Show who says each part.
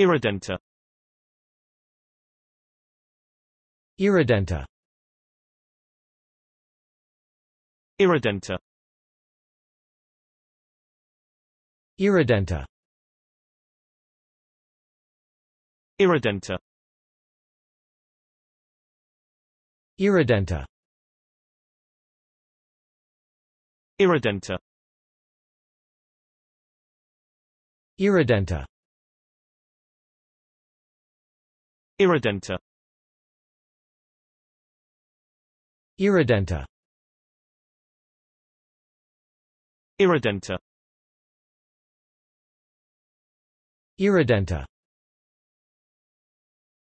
Speaker 1: Irredenta Irredenta Irredenta Irredenta Irredenta Irredenta Irredenta Irredenta Irredenta Irredenta Irredenta Irredenta